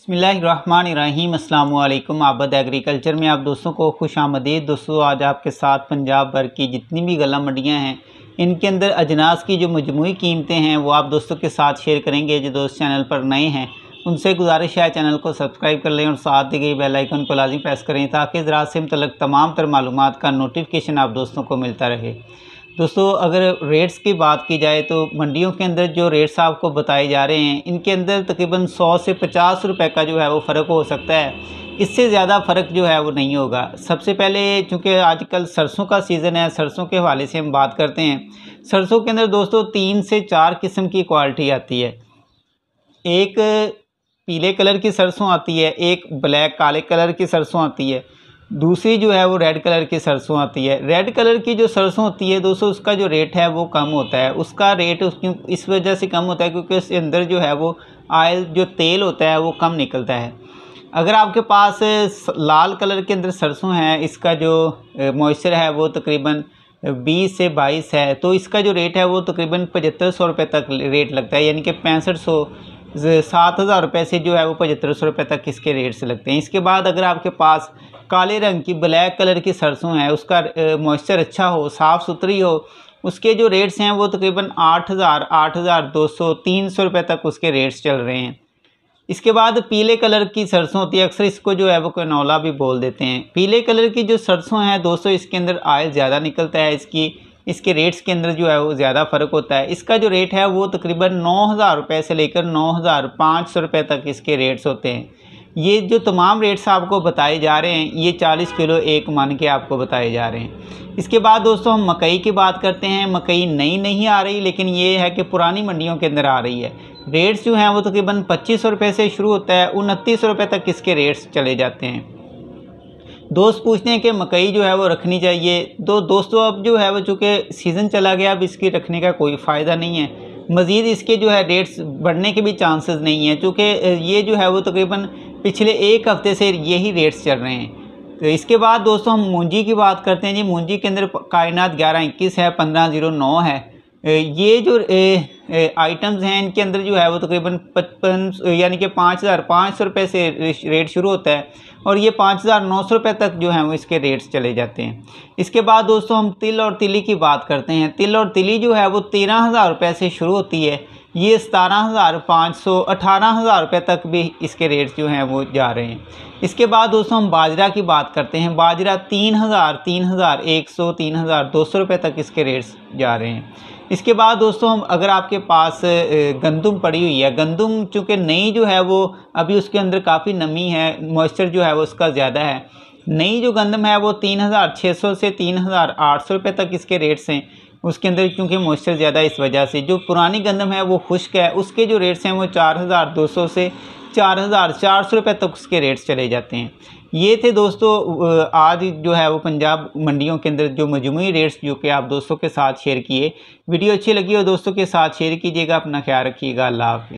बसमीम अल्लाम आबद एग्रीकल्चर में आप दोस्तों को खुश आमदीद दोस्तों आज आपके साथ पंजाब भर की जितनी भी गला मंडियाँ हैं इनके अंदर अजनास की जो मजमू कीमतें हैं वो आप दोस्तों के साथ शेयर करेंगे जो दोस्त चैनल पर नए हैं उनसे गुजारिश है चैनल को सब्सक्राइब कर लें और साथ दी गई बेलाइकन को लाजमी प्रेस करें ताकि ज़रात से मतलब तमाम तर मालूम का नोटिफिकेशन आप दोस्तों को मिलता रहे दोस्तों अगर रेट्स की बात की जाए तो मंडियों के अंदर जो रेट्स आपको बताए जा रहे हैं इनके अंदर तकरीबन 100 से 50 रुपए का जो है वो फ़र्क हो सकता है इससे ज़्यादा फ़र्क जो है वो नहीं होगा सबसे पहले चूँकि आजकल सरसों का सीज़न है सरसों के हवाले से हम बात करते हैं सरसों के अंदर दोस्तों तीन से चार किस्म की क्वालिटी आती है एक पीले कलर की सरसों आती है एक ब्लैक काले कलर की सरसों आती है दूसरी जो है वो रेड कलर की सरसों आती है रेड कलर की जो सरसों होती है दोस्तों उसका जो रेट है वो कम होता है उसका रेट उस क्यों इस वजह से कम होता है क्योंकि उसके अंदर जो है वो आयल जो तेल होता है वो कम निकलता है अगर आपके पास लाल कलर के अंदर सरसों है इसका जो मॉइस्चर है वो तकरीबन बीस से बाईस है तो इसका जो रेट है वो तकरीबन पचहत्तर सौ रुपये तक रेट लगता है यानी कि पैंसठ सौ सात हज़ार रुपये से जो है वो पचहत्तर सौ रुपये तक इसके रेट्स लगते हैं इसके बाद अगर आपके पास काले रंग की ब्लैक कलर की सरसों है उसका मॉइस्चर अच्छा हो साफ़ सुथरी हो उसके जो रेट्स हैं वो तकरीबन आठ हज़ार आठ हज़ार दो सौ तीन सौ रुपये तक उसके रेट्स चल रहे हैं इसके बाद पीले कलर की सरसों होती है अक्सर इसको जो है वो कनौला भी बोल देते हैं पीले कलर की जो सरसों हैं दोस्तों इसके अंदर आयल ज़्यादा निकलता है इसकी इसके रेट्स के अंदर जो है वो ज़्यादा फ़र्क होता है इसका जो रेट है वो तकरीबन नौ हज़ार रुपये से लेकर नौ हज़ार पाँच सौ रुपये तक इसके रेट्स होते हैं ये जो तमाम रेट्स आपको बताए जा रहे हैं ये चालीस किलो एक मान के आपको बताए जा रहे हैं इसके बाद दोस्तों हम मकई की बात करते हैं मकई नई नहीं आ रही लेकिन ये है कि पुरानी मंडियों के अंदर आ रही है रेट्स जो हैं वो तकरीबन पच्चीस सौ रुपये से शुरू होता है उनतीस सौ रुपये तक इसके रेट्स चले जाते हैं दोस्त पूछते हैं कि मकई जो है वो रखनी चाहिए तो दोस्तों अब जो है वो चूँकि सीज़न चला गया अब इसकी रखने का कोई फ़ायदा नहीं है मज़ीद इसके जो है रेट्स बढ़ने के भी चांसेस नहीं हैं चूँकि ये जो है वो तकरीबन पिछले एक हफ़्ते से यही रेट्स चल रहे हैं तो इसके बाद दोस्तों हम मूंजी की बात करते हैं जी मूंजी के अंदर कायनात ग्यारह इक्कीस है पंद्रह ज़ीरो नौ है ये जो ए, आइटम्स हैं इनके अंदर जो है वो तकरीबन पचपन यानी कि पाँच हज़ार पाँच सौ रुपये से रेट शुरू होता है और ये पाँच हज़ार नौ सौ रुपये तक जो है वो इसके रेट्स चले जाते हैं इसके बाद दोस्तों हम तिल और तिली की बात करते हैं तिल और तिली जो है वो तेरह हज़ार रुपये से शुरू होती है ये सतारह हज़ार पाँच सौ अठारह हज़ार रुपये तक भी इसके रेट्स जो हैं वो जा रहे हैं इसके बाद दोस्तों हम बाजरा की बात करते हैं बाजरा तीन हज़ार तीन हज़ार एक सौ तीन हज़ार दो सौ रुपये तक इसके रेट्स जा रहे हैं इसके बाद दोस्तों हम अगर आपके पास गंदम पड़ी हुई है गंदम चूँकि नई जो है वो अभी उसके अंदर काफ़ी नमी है मॉइस्चर जो है वो उसका ज़्यादा है नई जो गंदम है वो तीन हज़ार छः सौ से तीन हज़ार आठ सौ रुपये तक इसके रेट्स हैं उसके अंदर क्योंकि मॉइस्चर ज़्यादा इस वजह से जो पुरानी गंदम है वो खुश्क है उसके जो रेट्स हैं वो चार हज़ार दो सौ से चार हज़ार चार सौ रुपये तक उसके रेट्स चले जाते हैं ये थे दोस्तों आज जो है वो पंजाब मंडियों के अंदर जो मजमू रेट्स जो कि आप दोस्तों के साथ शेयर किए वीडियो अच्छी लगी हो दोस्तों के साथ शेयर कीजिएगा अपना ख्याल रखिएगा अल्लाह हाफि